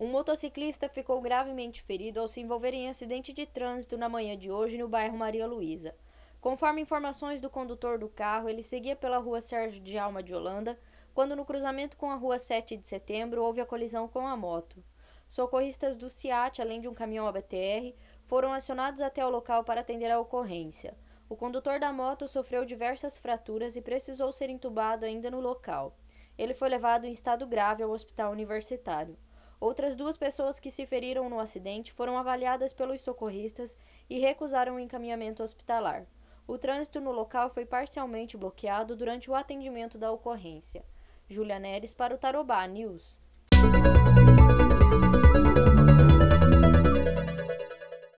Um motociclista ficou gravemente ferido ao se envolver em acidente de trânsito na manhã de hoje no bairro Maria Luísa. Conforme informações do condutor do carro, ele seguia pela rua Sérgio de Alma de Holanda quando, no cruzamento com a rua 7 de setembro, houve a colisão com a moto. Socorristas do SIAT, além de um caminhão ABTR, foram acionados até o local para atender a ocorrência. O condutor da moto sofreu diversas fraturas e precisou ser entubado ainda no local. Ele foi levado em estado grave ao hospital universitário. Outras duas pessoas que se feriram no acidente foram avaliadas pelos socorristas e recusaram o encaminhamento hospitalar. O trânsito no local foi parcialmente bloqueado durante o atendimento da ocorrência. Julia Neres para o Tarobá News.